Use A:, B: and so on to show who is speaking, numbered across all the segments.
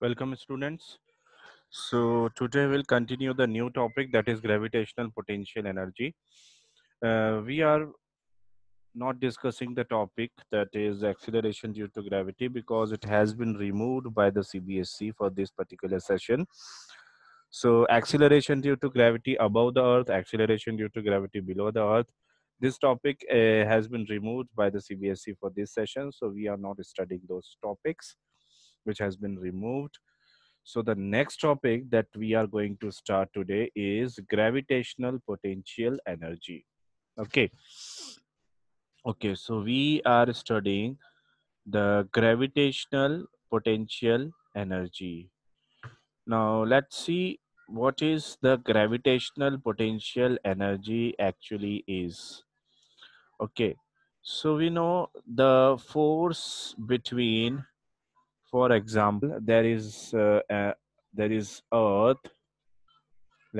A: Welcome students. So today we'll continue the new topic that is gravitational potential energy. Uh, we are not discussing the topic that is acceleration due to gravity because it has been removed by the CBSC for this particular session. So acceleration due to gravity above the earth, acceleration due to gravity below the earth. This topic uh, has been removed by the CBSC for this session. So we are not studying those topics which has been removed. So the next topic that we are going to start today is gravitational potential energy. Okay. Okay, so we are studying the gravitational potential energy. Now let's see what is the gravitational potential energy actually is. Okay, so we know the force between for example there is uh, there is earth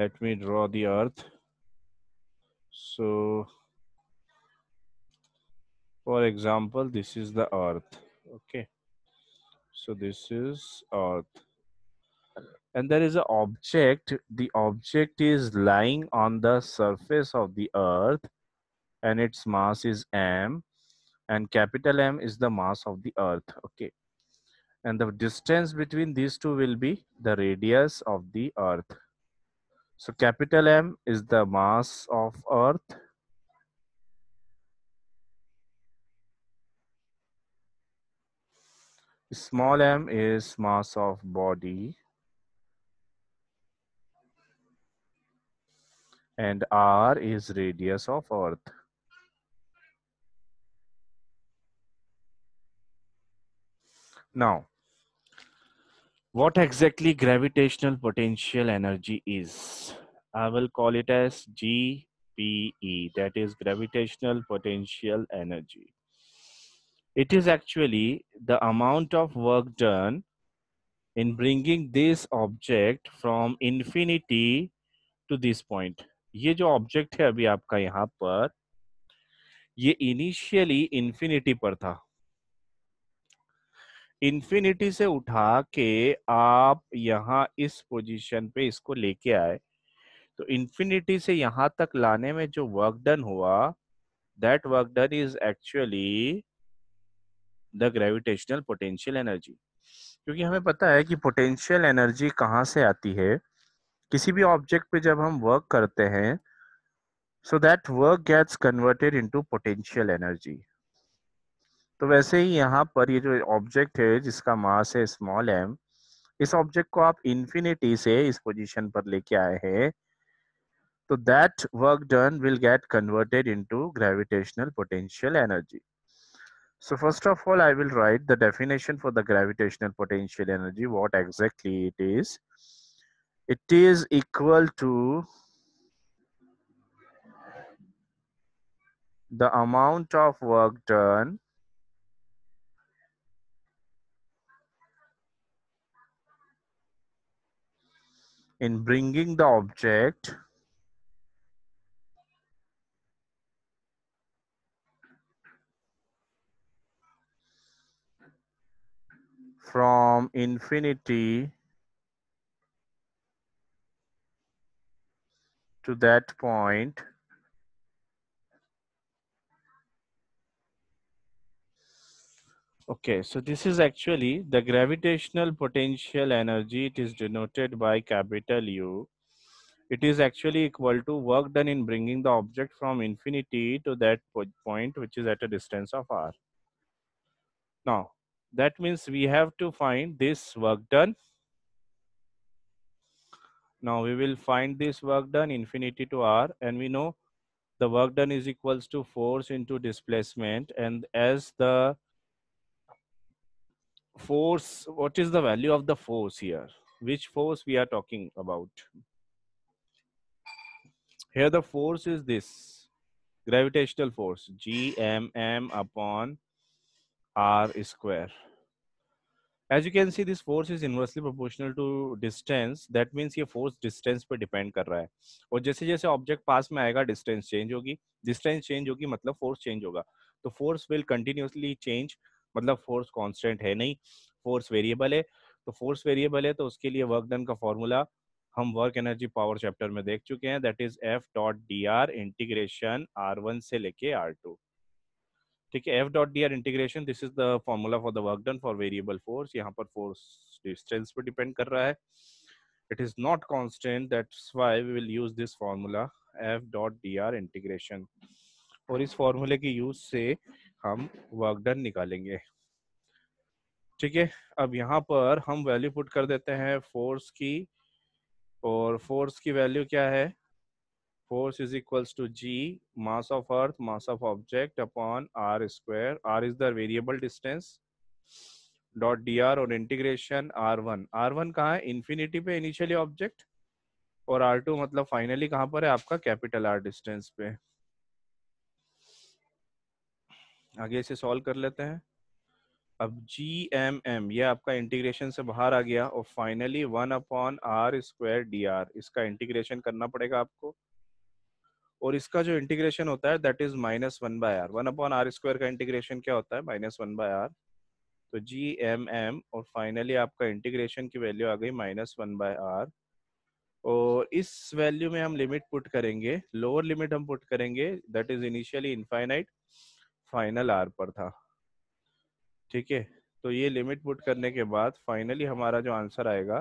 A: let me draw the earth so for example this is the earth okay so this is earth and there is an object the object is lying on the surface of the earth and its mass is m and capital m is the mass of the earth okay and the distance between these two will be the radius of the earth so capital m is the mass of earth small m is mass of body and r is radius of earth now what exactly gravitational potential energy is. I will call it as GPE, that is gravitational potential energy. It is actually the amount of work done in bringing this object from infinity to this point. ये जो object है अभी आपका यहाँ पर ये initially infinity पर था इन्फिनिटी से उठा के आप यहाँ इस पोजीशन पे इसको लेके आए तो इन्फिनिटी से यहाँ तक लाने में जो वर्क डन हुआ that work done is actually the gravitational potential energy क्योंकि हमें पता है कि पोटेंशियल एनर्जी कहाँ से आती है किसी भी ऑब्जेक्ट पे जब हम वर्क करते हैं so that work gets converted into potential energy तो वैसे ही यहाँ पर ये जो ऑब्जेक्ट है जिसका मास है स्मॉल एम इस ऑब्जेक्ट को आप इंफिनिटी से इस पोजीशन पर लेके आए हैं तो that work done will get converted into gravitational potential energy so first of all I will write the definition for the gravitational potential energy what exactly it is it is equal to the amount of work done in bringing the object from infinity to that point Okay, so this is actually the gravitational potential energy. It is denoted by capital U. It is actually equal to work done in bringing the object from infinity to that point, which is at a distance of r. Now, that means we have to find this work done. Now, we will find this work done infinity to r and we know the work done is equals to force into displacement and as the force what is the value of the force here which force we are talking about here the force is this gravitational force g m m upon r square as you can see this force is inversely proportional to distance that means ये force distance pe depend kar raha hai aur jaise jaise object pass mein aayega distance change hogi distance change hogi matlab force change hoga तो force will continuously change मतलब force constant है नहीं force variable है तो force variable है तो उसके लिए वर्क डन का फॉर्मूला हम वर्क एनर्जी पावर चैप्टर में देख चुके हैं that is F dot D R integration R one से लेके आर टू ठीक है F dot D R integration this is the formula for the work done for variable force यहाँ पर फोर्स डिस्टेंस पर डिपेंड कर रहा है it is not constant that's why will use this formula F dot D R integration और इस फॉर्मूले के यूज से हम वर्क डन निकालेंगे ठीक है अब यहाँ पर हम वैल्यू पुट कर देते हैं फोर्स की और फोर्स की वैल्यू क्या है force is equals to G mass of Earth mass of object upon R square R is the variable distance dot D R और integration R one R one कहा है इंफिनिटी पे initially object और R two मतलब finally कहां पर है आपका कैपिटल आर डिस्टेंस पे आगे इसे सॉल्व कर लेते हैं अब जी एम एम ये आपका इंटीग्रेशन से बाहर आ गया और finally one upon R square D R इसका इंटीग्रेशन करना पड़ेगा आपको और इसका जो इंटीग्रेशन होता है that is minus one by R one upon R square का इंटीग्रेशन क्या होता है माइनस वन बाय आर तो जी एम एम और फाइनली आपका इंटीग्रेशन की वैल्यू आ गई माइनस वन बाय आर और इस वैल्यू में हम लिमिट पुट करेंगे लोअर लिमिट हम पुट करेंगे that is initially infinite final R पर था ठीक है तो ये लिमिट पुट करने के बाद फाइनली हमारा जो आंसर आएगा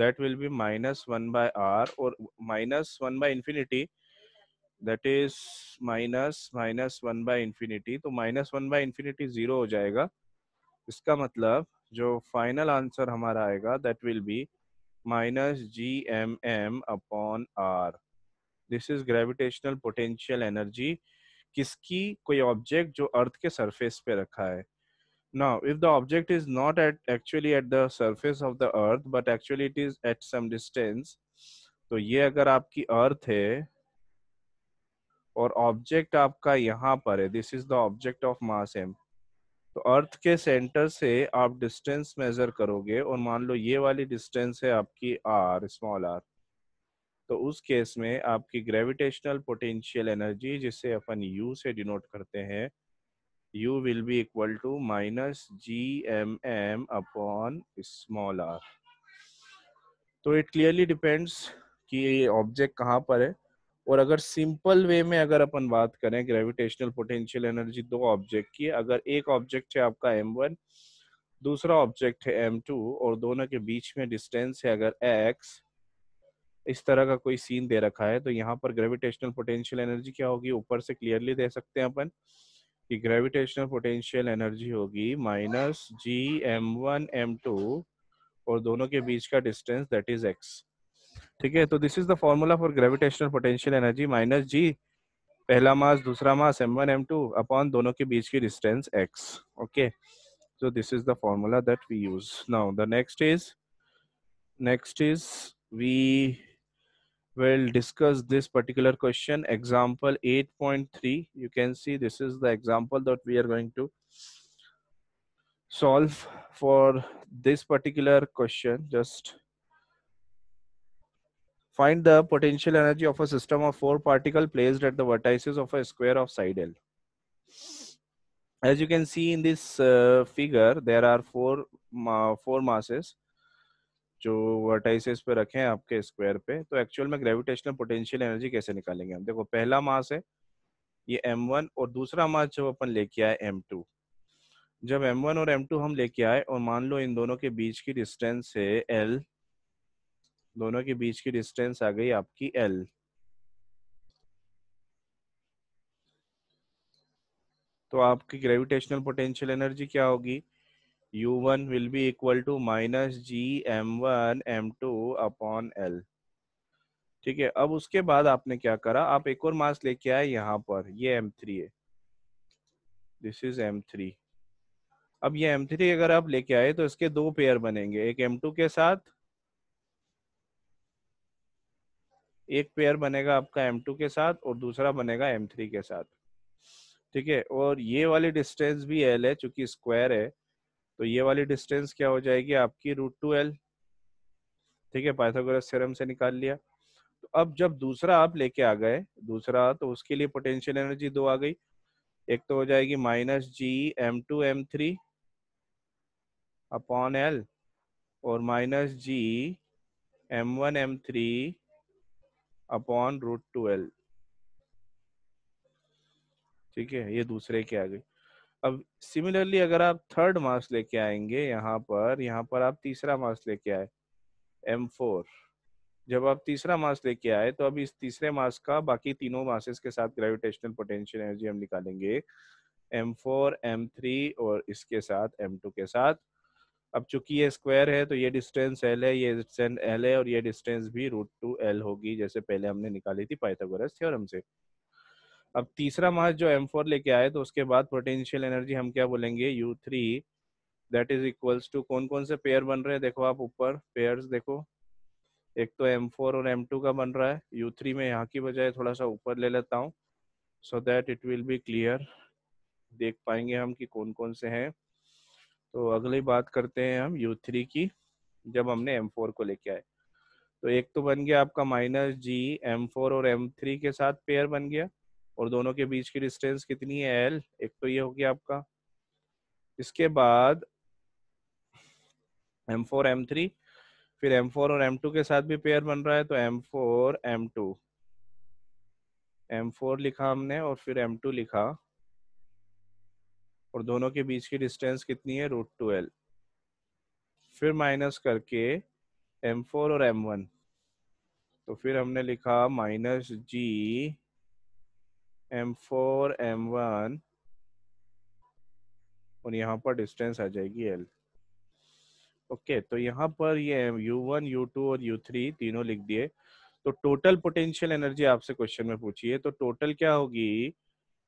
A: that will be minus one by R और minus one by infinity that is minus minus one by infinity तो minus one by infinity zero हो जाएगा इसका मतलब जो फाइनल आंसर हमारा आएगा that will be minus G M M upon R this is gravitational potential energy किसकी कोई ऑब्जेक्ट जो अर्थ के सरफेस पे रखा है ना if the object is not at actually at the surface of the Earth but actually it is at some distance तो ये अगर आपकी अर्थ है और ऑब्जेक्ट आपका यहाँ पर है this is the object of mass M तो अर्थ के सेंटर से आप डिस्टेंस मेजर करोगे और मान लो ये वाली डिस्टेंस है आपकी आर स्मॉल आर तो उस केस में आपकी ग्रेविटेशनल पोटेंशियल एनर्जी जिसे अपन यू से डिनोट करते हैं U will be equal to minus G M M upon small R तो इट क्लियरली डिपेंड्स कि ऑब्जेक्ट कहाँ पर है और अगर सिंपल वे में अगर अपन बात करें ग्रेविटेशनल पोटेंशियल एनर्जी दो ऑब्जेक्ट की अगर एक ऑब्जेक्ट है आपका एम वन दूसरा ऑब्जेक्ट है एम टू और दोनों के बीच में डिस्टेंस है अगर एक्स इस तरह का कोई सीन दे रखा है तो यहाँ पर ग्रेविटेशनल पोटेंशियल एनर्जी क्या होगी ऊपर से क्लियरली दे सकते हैं अपन कि ग्रेविटेशनल पोटेंशियल एनर्जी होगी minus G M one M two और दोनों के बीच का डिस्टेंस दैट इज एक्स ठीक है तो this is the formula for gravitational potential energy minus G पहला मास दूसरा mass M one M two upon दोनों के बीच की distance X okay so this is the formula that we use now the next is next is we will discuss this particular question example 8.3 you can see this is the example that we are going to solve for this particular question just find the potential energy of a system of four particles placed at the vertices of a square of side L as you can see in this uh, figure there are four uh, four masses जो vertices पे रखे हैं आपके square पे तो actual में gravitational potential energy कैसे निकालेंगे हम देखो पहला मास है ये एम वन और दूसरा मास जब अपन लेके आए एम टू जब एम वन और एम टू हम लेके आए और मान लो इन दोनों के बीच की डिस्टेंस है एल दोनों के बीच की डिस्टेंस आ गई आपकी एल तो आपकी ग्रेविटेशनल पोटेंशियल एनर्जी क्या होगी u1 will be equal to minus g m1 m2 upon l ठीक है अब उसके बाद आपने क्या करा आप एक और मास लेके आए यहां पर ये M3 है दिस इज M3 अब ये M3 अगर आप लेके आए तो इसके दो पेयर बनेंगे एक M2 के साथ एक पेयर बनेगा आपका M2 के साथ और दूसरा बनेगा M3 के साथ ठीक है और ये वाली डिस्टेंस भी L है चूंकि स्क्वायर है तो ये वाली डिस्टेंस क्या हो जाएगी आपकी रूट टू एल ठीक है पाइथागोरस थ्योरम से निकाल लिया तो अब जब दूसरा आप लेके आ गए दूसरा तो उसके लिए पोटेंशियल एनर्जी दो आ गई एक तो हो जाएगी minus G M two M three upon L और minus G M one M three upon root two L ठीक है ये दूसरे के आ गई अब सिमिलरली अगर आप थर्ड मास लेके आएंगे यहाँ पर यहाँ पर आप तीसरा मास लेके आए एम फोर जब आप तीसरा मास लेके आए तो अभी इस तीसरे मास का बाकी तीनों मासेस के साथ ग्रेविटेशनल पोटेंशियल एनर्जी हम निकालेंगे एम फोर एम थ्री और इसके साथ एम टू के साथ अब चूंकि ये स्क्वायर है तो ये डिस्टेंस एल है ये डिस्टेंस एल है और ये डिस्टेंस भी रूट टू एल होगी जैसे पहले हमने निकाली थी पाइथागोरस थ्योरम से अब तीसरा मास जो एम फोर लेके आए तो उसके बाद पोटेंशियल एनर्जी हम क्या बोलेंगे U three that is equals to कौन कौन से पेयर बन रहे हैं देखो आप ऊपर पेयर देखो एक तो एम फोर और एम टू का बन रहा है यू थ्री में यहाँ की बजाय थोड़ा सा ऊपर ले लेता हूँ so that it will be clear देख पाएंगे हम कि कौन कौन से हैं तो अगली बात करते हैं हम यू थ्री की जब हमने एम फोर को लेके आए तो एक तो बन गया आपका माइनस जी एम फोर और एम थ्री के साथ पेयर बन गया और दोनों के बीच की डिस्टेंस कितनी है एल एक तो ये हो गया आपका इसके बाद एम फोर एम थ्री फिर एम फोर और एम टू के साथ भी पेयर बन रहा है तो M four M two M four लिखा हमने और फिर एम टू लिखा और दोनों के बीच की डिस्टेंस कितनी है रूट टू एल फिर माइनस करके एम फोर और एम वन तो फिर हमने लिखा minus G M four M one और यहाँ पर डिस्टेंस आ जाएगी एल ओके okay, तो यहाँ पर ये यू वन यू टू और यू थ्री तीनों लिख दिए तो टोटल पोटेंशियल एनर्जी आपसे क्वेश्चन में पूछी है तो टोटल क्या होगी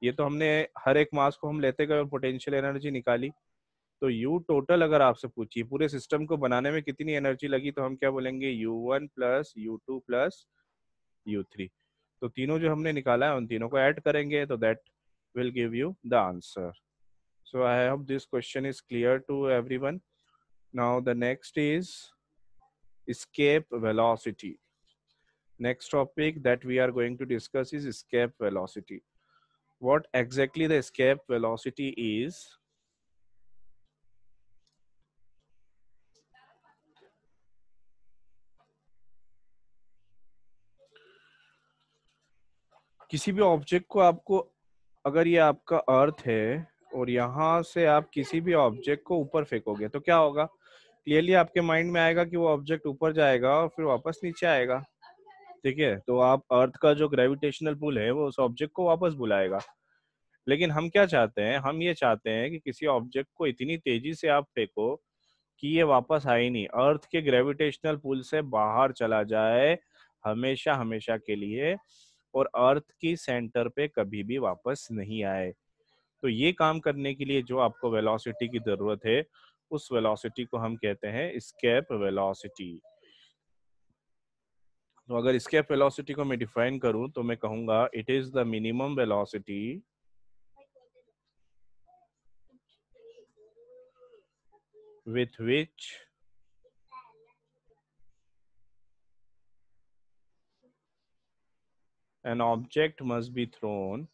A: ये तो हमने हर एक मास को हम लेते गए पोटेंशियल एनर्जी निकाली तो U टोटल अगर आपसे पूछिए पूरे सिस्टम को बनाने में कितनी एनर्जी लगी तो हम क्या बोलेंगे U1 one plus U two plus U three तो तीनों जो हमने निकाला है उन तीनों को ऐड करेंगे तो that will give you the answer so I hope this question is clear to everyone now the next is escape velocity next topic that we are going to discuss is escape velocity what exactly the escape velocity is किसी भी object को आपको अगर ये आपका अर्थ है और यहाँ से आप किसी भी ऑब्जेक्ट को ऊपर फेंकोगे तो क्या होगा क्लियरली आपके माइंड में आएगा कि वो ऑब्जेक्ट ऊपर जाएगा और फिर वापस नीचे आएगा ठीक है तो आप अर्थ का जो ग्रेविटेशनल पुल है वो उस ऑब्जेक्ट को वापस बुलाएगा लेकिन हम क्या चाहते हैं हम ये चाहते हैं कि किसी ऑब्जेक्ट को इतनी तेजी से आप फेंको कि ये वापस आए नहीं अर्थ के ग्रेविटेशनल पुल से बाहर चला जाए हमेशा हमेशा के लिए और अर्थ के सेंटर पे कभी भी वापस नहीं आए तो ये काम करने के लिए जो आपको वेलोसिटी की जरूरत है उस वेलोसिटी को हम कहते हैं स्केप वेलोसिटी तो अगर स्केप वेलोसिटी को मैं डिफाइन करूं तो मैं कहूंगा it is the minimum velocity with which an object must be thrown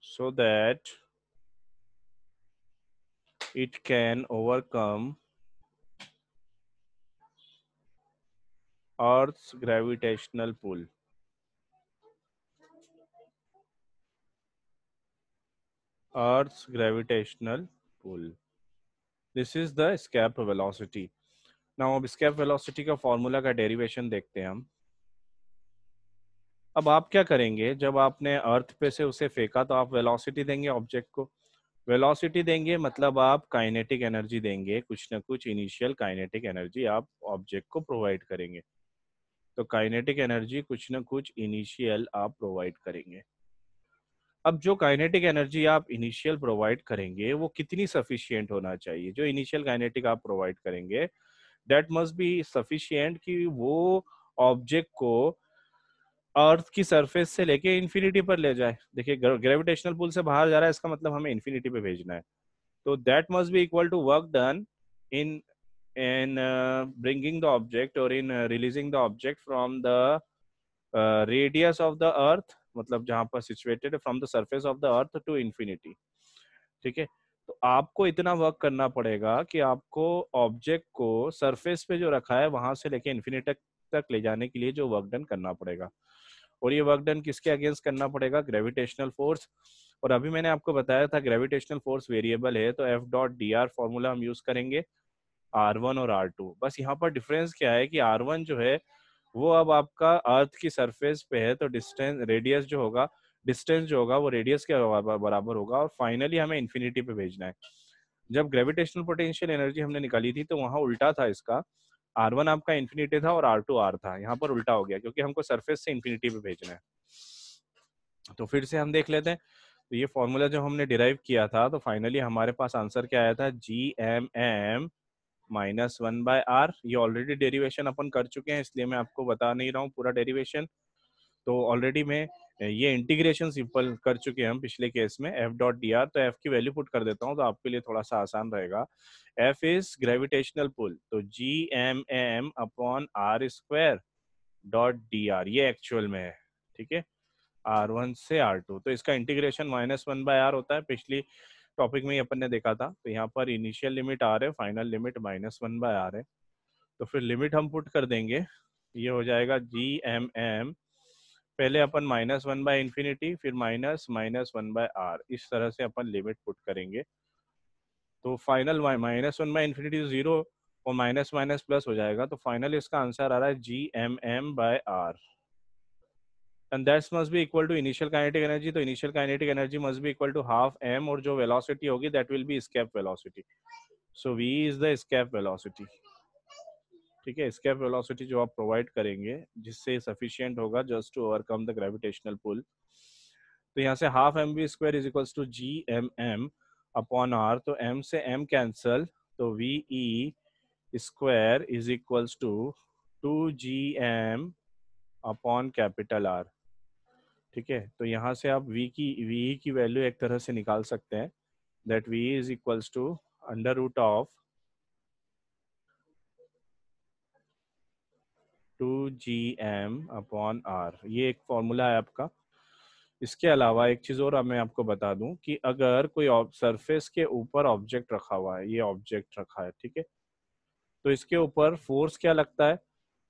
A: so that it can overcome Earth's gravitational pull. Earth's gravitational pull. This is the escape velocity now अब escape velocity का formula का derivation देखते हैं हम अब आप क्या करेंगे जब आपने अर्थ पे से उसे फेंका तो आप वेलोसिटी देंगे ऑब्जेक्ट को वेलोसिटी देंगे मतलब आप काइनेटिक एनर्जी देंगे कुछ ना कुछ इनिशियल काइनेटिक एनर्जी आप ऑब्जेक्ट को प्रोवाइड करेंगे तो काइनेटिक एनर्जी कुछ ना कुछ इनिशियल आप प्रोवाइड करेंगे अब जो काइनेटिक एनर्जी आप इनिशियल प्रोवाइड करेंगे वो कितनी सफिशियंट होना चाहिए जो इनिशियल काइनेटिक आप प्रोवाइड करेंगे दैट मस्ट बी सफिशियंट कि वो ऑब्जेक्ट को अर्थ की सरफेस से लेके इन्फिनिटी पर ले जाए देखिए ग्रेविटेशनल पुल से बाहर जा रहा है इसका मतलब हमें इन्फिनिटी पे भेजना है तो that must be equal to work done in in bringing the object और in releasing the object from the radius of the earth मतलब जहाँ पर situated from the surface of the earth to infinity ठीक है तो आपको इतना work करना पड़ेगा कि आपको ऑब्जेक्ट को सरफेस पे जो रखा है वहां से लेके इन्फिनिट तक ले जाने के लिए जो वर्क डन करना पड़ेगा और ये वर्क डन किसके अगेंस्ट करना पड़ेगा ग्रेविटेशनल फोर्स और अभी मैंने आपको बताया था ग्रेविटेशनल फोर्स वेरिएबल है तो F dot D R formula हम यूज करेंगे आर वन और आर टू बस यहाँ पर डिफरेंस क्या है कि आर वन जो है वो अब आपका अर्थ की सरफेस पे है तो डिस्टेंस रेडियस जो होगा डिस्टेंस जो होगा वो रेडियस के बराबर होगा और फाइनली हमें इन्फिनिटी पे भेजना है जब ग्रेविटेशनल पोटेंशियल एनर्जी हमने निकाली थी तो वहाँ उल्टा था इसका आर वन आपका इन्फिनिटी था और आर टू आर था यहाँ पर उल्टा हो गया क्योंकि हमको सरफेस से इन्फिनिटी पे भेजना है तो फिर से हम देख लेते हैं तो ये फॉर्मूला जो हमने डिराइव किया था तो फाइनली हमारे पास आंसर क्या आया था G M M minus one by R ये ऑलरेडी डेरिवेशन अपन कर चुके हैं इसलिए मैं आपको बता नहीं रहा हूँ पूरा डेरिवेशन तो ऑलरेडी मैं ये इंटीग्रेशन सिंपल कर चुके हैं हम पिछले केस में एफ डॉट डी आर तो एफ की वैल्यू पुट कर देता हूँ तो आपके लिए थोड़ा सा आसान रहेगा एफ इज ग्रेविटेशनल पुल तो G M M upon R square dot D R ये एक्चुअल में है ठीक है आर वन से आर टू तो इसका integration minus one by R होता है पिछली टॉपिक में ही अपन ने देखा था तो यहाँ पर इनिशियल लिमिट आ रहे final limit minus one by आ रहे तो फिर लिमिट हम पुट कर देंगे ये हो जाएगा जी एम एम पहले अपन माइनस वन बाय इन्फिनिटी फिर minus minus one by R इस तरह से अपन लिमिट पुट करेंगे तो final minus one by infinity zero और माइनस माइनस प्लस हो जाएगा तो फाइनल इसका आंसर आ रहा है G M M by R and that must be equal to initial kinetic energy so initial kinetic energy must be equal to half m or jo velocity hogi that will be escape velocity so v is the escape velocity ठीक है escape velocity जो आप provide करेंगे जिससे sufficient होगा just to overcome the gravitational pull तो यहाँ से half m v square is equals to g m m upon r तो m से m cancel तो v e square is equals to 2 g m upon capital R ठीक है तो यहाँ से आप वी की वी e की वैल्यू एक तरह से निकाल सकते हैं that V is equals to under root of two G M upon R ये एक फॉर्मूला है आपका इसके अलावा एक चीज़ और मैं आपको बता दूं कि अगर कोई सरफेस के ऊपर ऑब्जेक्ट रखा हुआ है ये ऑब्जेक्ट रखा है ठीक है तो इसके ऊपर फोर्स क्या लगता है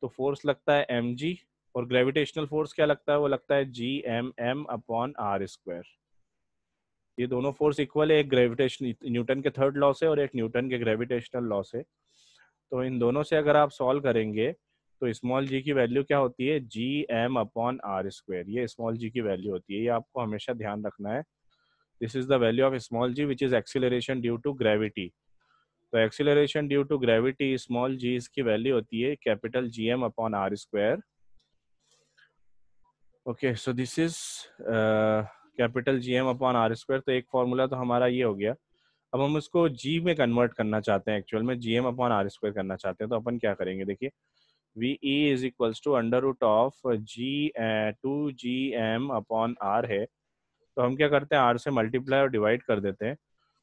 A: तो फोर्स लगता है एम जी और ग्रेविटेशनल फोर्स क्या लगता है वो लगता है G M M upon R square ये दोनों फोर्स इक्वल है एक ग्रेविटेशन न्यूटन के थर्ड लॉ से और एक न्यूटन के ग्रेविटेशनल लॉ से तो इन दोनों से अगर आप सॉल्व करेंगे तो स्मॉल जी की वैल्यू क्या होती है G M upon R square ये स्मॉल जी की वैल्यू होती है ये आपको हमेशा ध्यान रखना है this is the value of small G which is acceleration due to gravity तो acceleration due to gravity small G इसकी वैल्यू होती है capital G M upon R square okay so this is capital G M upon R square तो एक formula तो हमारा ये हो गया अब हम इसको जी में कन्वर्ट करना चाहते हैं एक्चुअल में G M upon R square करना चाहते हैं तो अपन क्या करेंगे देखिए V E is equals to under root of G two G M upon R है तो हम क्या करते हैं आर से मल्टीप्लाई और डिवाइड कर देते हैं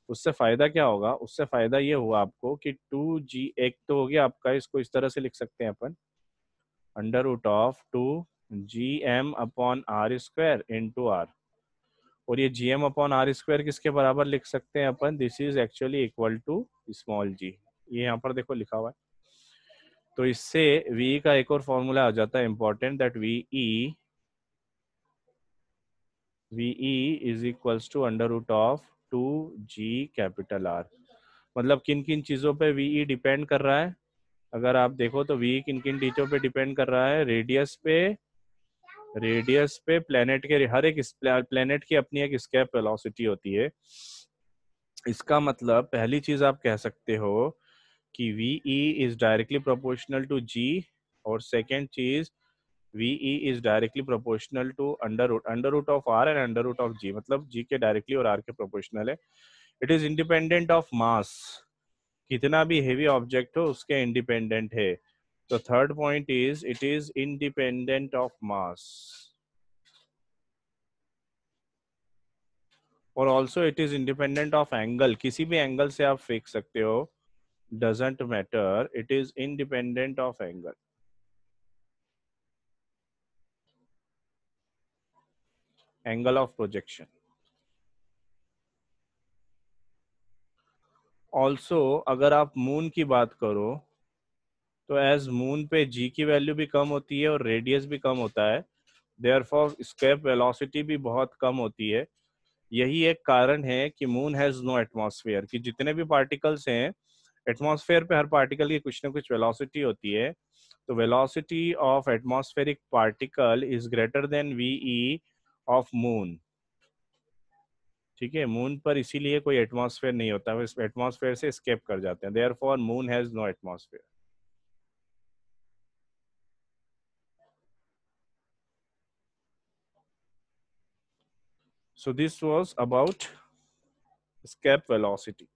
A: उससे फ़ायदा क्या होगा उससे फ़ायदा ये हुआ आपको कि टू जी एक तो हो गया आपका इसको इस तरह से लिख सकते हैं अपन under root of two G M upon R square into R और ये G M upon R square किसके बराबर लिख सकते हैं अपन this is actually equal to small G ये यहाँ पर देखो लिखा हुआ है तो इससे V का एक और फॉर्मूला आ जाता है important that V E V E is equals to under root of two G capital R मतलब किन किन चीज़ों पे वी ई डिपेंड कर रहा है अगर आप देखो तो वी किन किन टीचों पे डिपेंड कर रहा है रेडियस पे रेडियस पे प्लेनेट के हर एक प्लेनेट की अपनी एक स्केप वेलोसिटी होती है इसका मतलब पहली चीज आप कह सकते हो कि V E is directly proportional to G और सेकेंड चीज V E is directly proportional to under root under root of R and under root of G मतलब जी के डायरेक्टली और आर के प्रोपोर्शनल है it is independent of mass कितना भी heavy object हो उसके इंडिपेंडेंट है The third point is it is independent of mass. और also it is independent of angle किसी भी एंगल से आप फेंक सकते हो doesn't matter it is independent of angle angle of projection also अगर आप मून की बात करो तो एज मून पे जी की वैल्यू भी कम होती है और रेडियस भी कम होता है देयर फॉर स्केप वेलोसिटी भी बहुत कम होती है यही एक कारण है कि मून हैज नो एटमोसफेयर कि जितने भी पार्टिकल्स हैं एटमोसफेयर पे हर पार्टिकल की कुछ ना कुछ वेलोसिटी होती है तो velocity of atmospheric particle is greater than V E of moon ठीक है मून पर इसीलिए कोई एटमोसफेयर नहीं होता एटमोसफेयर से स्केप कर जाते हैं therefore moon has no atmosphere So this was about escape velocity.